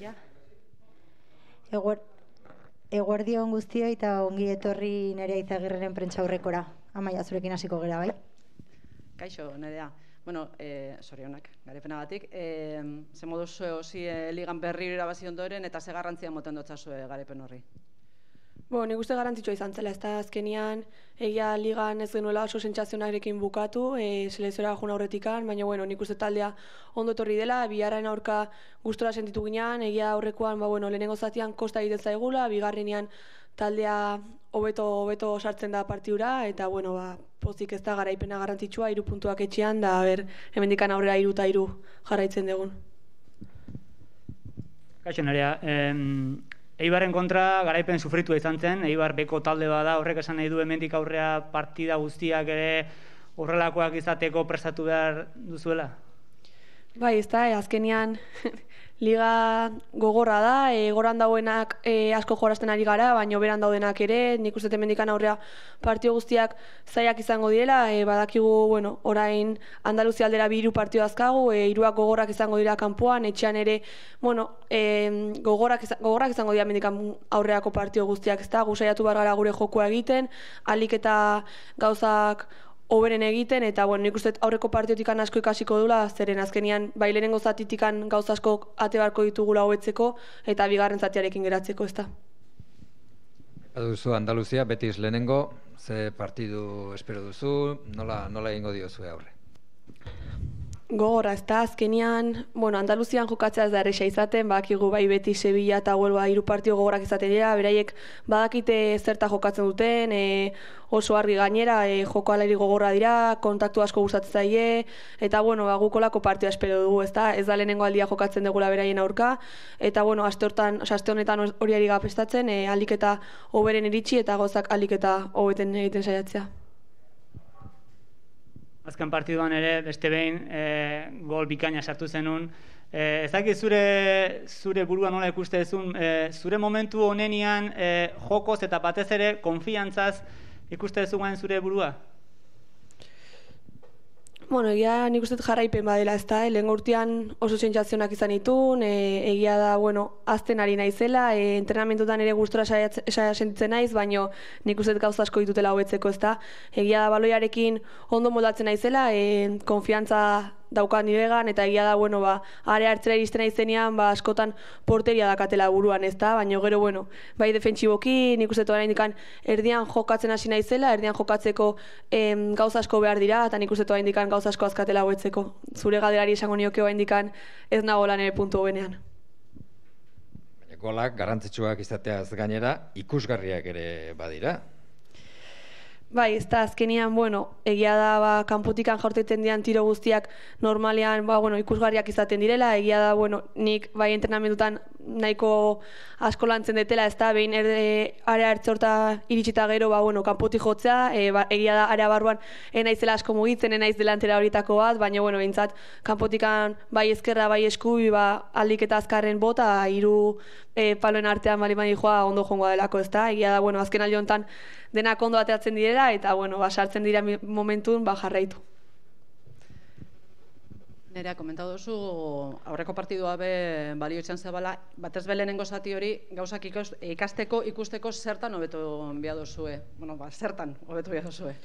Ja. Eguer, eguerdi hon guztio eta ongi etorri nerea izagirrenen prentxaurrekora. Amaia, zurekin hasiko gera, bai? Kaixo, nerea. Bueno, e, eh, sorionak, garepena batik. E, ze eh, ligan berri irabazion doeren eta ze garrantzia moten dotza eh, garepen horri. Bo, nik uste garantzitsua izan zela, ez da azkenian egia ligan ez genuela oso sentsazionarekin bukatu, e, selezora jun aurretikan, baina bueno, nik uste taldea ondo etorri dela, biharren aurka gustora sentitu ginean, egia aurrekoan, ba, bueno, lehenengo zazian kosta egiten zaigula, bigarrenean taldea hobeto hobeto sartzen da partiura, eta bueno, ba, pozik ez da garaipena garrantzitsua iru puntuak etxean, da, ber, hemendikan aurrera iru eta iru jarraitzen dugun. Kaixo, Norea. Eibarren kontra garaipen sufritua izan zen, Eibar beko talde bada horrek esan nahi du hemendik aurrea partida guztiak ere horrelakoak izateko prestatu behar duzuela? Bai, ez da, eh, azkenian liga gogorra da, eh, goran dauenak eh, asko jorazten ari gara, baina beran daudenak ere, nik uste temendikan aurrea partio guztiak zaiak izango diela, badakigu, bueno, orain Andaluzia aldera bi partio azkagu, hiruak iruak gogorrak izango dira kanpoan, etxean ere, bueno, gogorrak, izango dira mendikan aurreako partio guztiak, ez da, gusaiatu bar gara gure jokua egiten, alik eta gauzak oberen egiten, eta bueno, nik uste aurreko partiotik asko ikasiko dula, zeren azkenian bailenengo zatitik gauzasko ate barko ditugula hobetzeko, eta bigarren zatiarekin geratzeko, ez da. Duzu Andaluzia, betiz lehenengo, ze partidu espero duzu, nola, nola egingo diozu aurre? gogorra, ezta, azkenian, bueno, Andaluzian jokatzea ez da erresa izaten, badakigu bai beti Sevilla eta Huelva hiru partio gogorak izaten dira, beraiek badakite zerta jokatzen duten, e, oso argi gainera, e, joko aleri gogorra dira, kontaktu asko gustatzen zaie, eta bueno, ba, gukolako partio espero dugu, ezta, ez da lehenengo aldia jokatzen dugula beraien aurka, eta bueno, aste, hortan, aste honetan hori ari gapestatzen, e, eta oberen iritsi eta gozak aliketa eta hobeten egiten saiatzea azken partiduan ere, beste behin, e, gol bikaina sartu zenun. E, ez dakit zure, zure buruan nola ikuste ezun, e, eh, zure momentu honenian e, jokoz eta batez ere, konfiantzaz ikuste ezun zure burua? bueno, egia nik uste jarraipen badela, ez da, e, oso sentsazionak izan itun, e, eh, egia da, bueno, azten ari naizela, e, entrenamentutan ere gustura saia sentitzen naiz, baino nik uste gauza asko ditutela hobetzeko, ez da, egia da baloiarekin ondo modatzen naizela, e, konfiantza dauka niregan eta egia da bueno ba are hartzera iristen aizenean ba askotan porteria dakatela buruan ezta baina gero bueno bai defensiboki nik uste dut erdian jokatzen hasi naizela erdian jokatzeko em, gauza asko behar dira eta nik uste dut gauza asko azkatela hoetzeko zure galderari esango nioke oraindikan ez nago lan ere puntu hobenean golak garrantzitsuak izateaz gainera ikusgarriak ere badira Bai, ez da azkenian, bueno, egia da, ba, kanputikan jaurtetzen dian tiro guztiak normalean, ba, bueno, ikusgarriak izaten direla, egia da, bueno, nik, bai, entrenamendutan, nahiko asko lantzen detela, ez da, behin erde are hartzorta iritsita gero, ba, bueno, kanpoti jotzea, e, ba, egia da, area barruan, eh, naizela asko mugitzen, enaiz eh, delantera horietako bat, baina, bueno, bintzat, kanpotikan bai ezkerra, bai eskubi, ba, aldik eta azkarren bota, hiru e, paloen artean bali mani joa, ondo jongoa delako, ez da, egia da, bueno, azken aldi honetan, denak ondo ateratzen direla, eta, bueno, ba, sartzen dira momentun, ba, jarraitu. Nerea, komentatu duzu, aurreko partidua be balio itxan zebala, batez belenengo zati hori, gauzak ikasteko ikusteko zertan hobeto bia duzue. Bueno, ba, zertan hobeto bia duzue.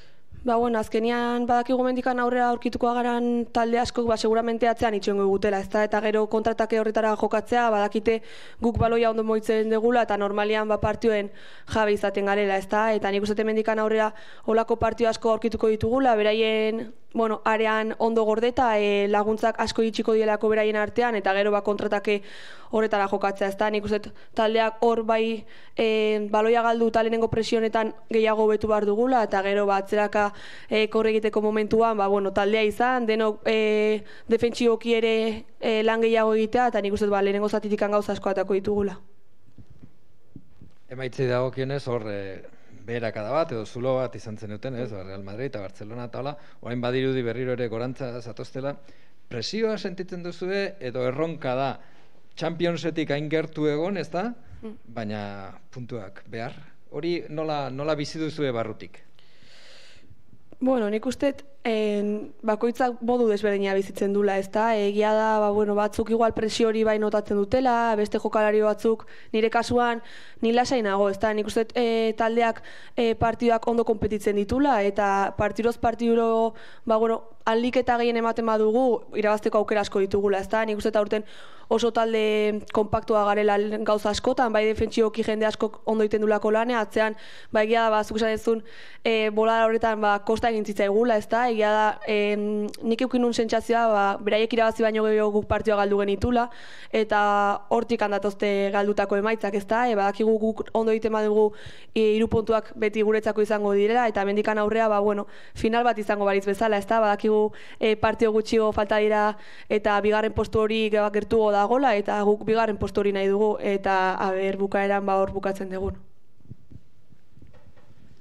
Ba, bueno, azkenian badakigu mendikan aurrera aurkituko agaran talde asko, ba, seguramente atzean itxengo gutela, ezta eta gero kontratake horretara jokatzea, badakite guk baloia ondo moitzen degula, eta normalian ba, partioen jabe izaten garela, ezta eta nik uste mendikan aurrera olako partio asko aurkituko ditugula, beraien bueno, arean ondo gordeta e, eh, laguntzak asko itxiko dielako beraien artean eta gero ba kontratake horretara jokatzea ez nik uste taldeak hor bai e, baloia galdu talenengo presionetan gehiago betu behar dugula eta gero ba atzeraka e, egiteko momentuan, ba bueno, taldea izan deno e, defentsioki ere e, lan gehiago egitea eta nik uste ba lehenengo zatitikan gauza asko atako ditugula Emaitzei dagokionez hor, e kada bat edo zulo bat izan zen duten, ez, ba, Real Madrid eta Barcelona eta hola, orain badirudi berriro ere gorantza zatoztela, presioa sentitzen duzue edo erronka da Championsetik hain gertu egon, ez da? Mm. Baina puntuak behar. Hori nola, nola bizi duzue barrutik? Bueno, nik uste En, bakoitzak modu desberdina bizitzen dula, ezta? Egia da, ba, bueno, batzuk igual presio hori bai notatzen dutela, beste jokalari batzuk, nire kasuan, ni lasainago, nago, ez da? Nik uste eh, taldeak e, eh, partiduak ondo kompetitzen ditula, eta partiroz partiduro, ba, bueno, alik eta gehien ematen badugu, irabazteko aukera asko ditugula, ez da? Nik uste eta urten oso talde kompaktua garela gauza askotan, bai defentsioki jende asko ondo iten lane, atzean, ba, egia da, ba, zuk esan ez eh, bola horretan, ba, kosta egin zitzaigula, ez da? egia da, e, nik eukin nun sentsazioa, ba, beraiek irabazi baino gehiago guk partioa galdu genitula, eta hortik handatozte galdutako emaitzak, ezta da, e, badakigu guk ondo egiten badugu hiru puntuak beti guretzako izango direla, eta mendikan aurrea, ba, bueno, final bat izango baritz bezala, ezta, badakigu e, partio gutxigo falta dira, eta bigarren postu hori gertu goda gola, eta guk bigarren postu hori nahi dugu, eta haber bukaeran ba hor bukatzen dugu.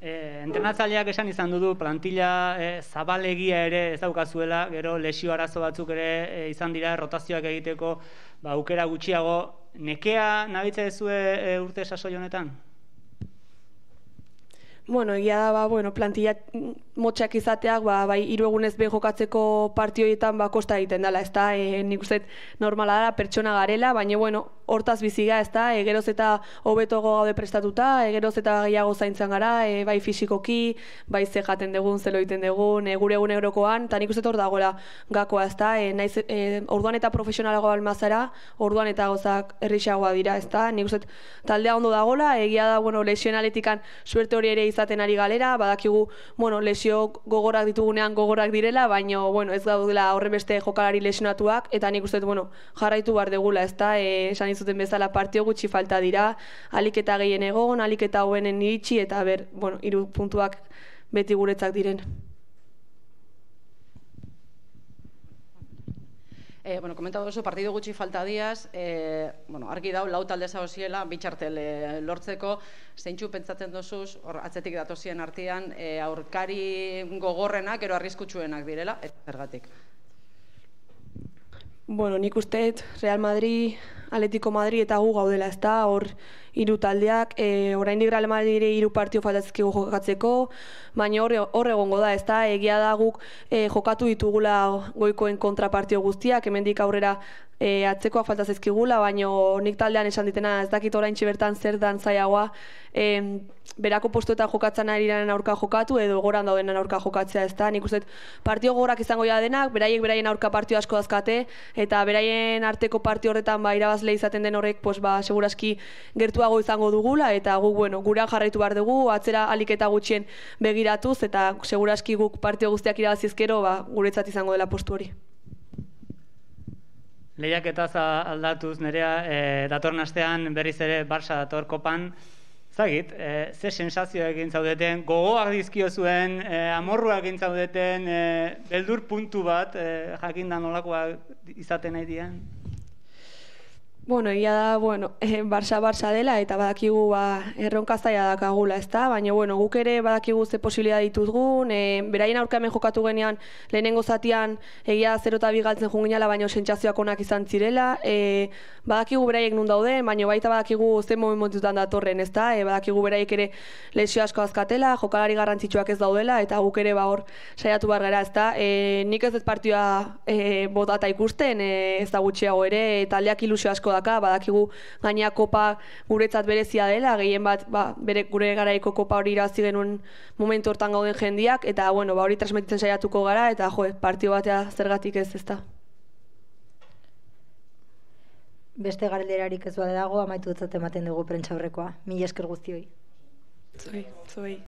Eh, entrenatzaileak esan izan du plantilla eh, zabalegia ere ez daukazuela, gero lesio arazo batzuk ere eh, izan dira rotazioak egiteko ba, aukera gutxiago. Nekea nabitza duzue eh, urte sasoi honetan? Bueno, egia da, ba, bueno, plantilla mm, motxak izateak, ba, bai, iru egunez behin jokatzeko partioietan ba, kosta egiten dela, ez da, e, eh, nik uste normala da, pertsona garela, baina, bueno, hortaz biziga, ezta, egeroz eta hobeto gaude prestatuta, egeroz eta gehiago zaintzen gara, e, bai fisikoki, bai ze jaten dugun, zelo egiten dugun, e, gure egun eurokoan, eta nik uste hor dagoela gakoa, ezta, e, naiz, e, orduan eta profesionalago almazara, orduan eta gozak errixagoa dira, ezta, nik uste taldea ondo dagoela, egia da, bueno, lesioen aletikan suerte hori ere izaten ari galera, badakigu, bueno, lesio gogorak ditugunean gogorak direla, baino, bueno, ez gaudela horren beste jokalari lesionatuak, eta nik uste, bueno, jarraitu behar degula, ezta, e, zuten bezala partio gutxi falta dira, alik eta gehien egon, alik eta hoenen iritsi, eta ber, bueno, iru puntuak beti guretzak diren. Eh, bueno, comentado eso, partido gutxi falta diaz, eh, bueno, argi dau lau talde za bitxartel eh, lortzeko, zeintzu pentsatzen dozu, hor atzetik datozien artean, eh, aurkari gogorrenak, gero arriskutsuenak direla, eta zergatik. Bueno, nik uste Real Madrid, Atletico Madrid eta gu gaudela ez da, hor hiru taldeak, e, eh, orain Real Madrid hiru partio faltatzeko jokatzeko, baina hor, hor egongo da, ez da, egia da guk e, jokatu ditugula goikoen kontrapartio guztiak, hemendik aurrera e, atzekoa faltazkigula, zaizkigula, baina nik taldean esan ditena ez dakit orain bertan zer dan zaiagoa, e, berako postuetan jokatzen ari aurka jokatu edo goran dauden aurka jokatzea, ez da? Nik uste, partio gogorak izango ja denak, beraiek beraien aurka partio asko azkate, eta beraien arteko partio horretan ba, irabazle izaten den horrek, pos, ba, seguraski gertuago izango dugula, eta gu, bueno, jarraitu behar dugu, atzera alik eta gutxien begiratuz, eta seguraski guk partio guztiak irabazizkero, ba, guretzat izango dela postu hori. Lehiak eta aldatuz, nerea, e, astean berriz ere Barsa dator kopan, Zagit, e, eh, ze sensazioa egin zaudeten, gogoak dizkio zuen, e, eh, amorruak egin zaudeten, e, beldur puntu bat, e, jakindan olakoa izaten nahi Bueno, ia da, bueno, e, eh, barsa barsa dela eta badakigu ba erronka zaia dakagula, ezta? Da? Baina bueno, guk ere badakigu ze posibilitate dituzgun, eh beraien aurka hemen jokatu genean lehenengo zatean egia zero ta bigaltzen ginela, baina sentsazioak onak izan zirela, eh badakigu beraiek nun daude, baina baita badakigu ze momentuetan datorren, ezta? Da? Eh badakigu beraiek ere lesio asko azkatela, jokalari garrantzitsuak ez daudela eta guk ere ba hor saiatu bar gara, ezta? Eh nik ez ez partioa eh botata ikusten, eh ez da gutxiago ere taldeak ilusio asko daka, badakigu gaina kopa guretzat berezia dela, gehien bat ba, bere gure garaiko kopa hori irazi genuen momentu hortan gauden jendiak, eta bueno, ba, hori transmititzen saiatuko gara, eta jo, partio batea zergatik ez ezta. Beste galderarik ez badago dago amaitu ematen dugu prentza Mil esker guztioi. Zoi, zoi.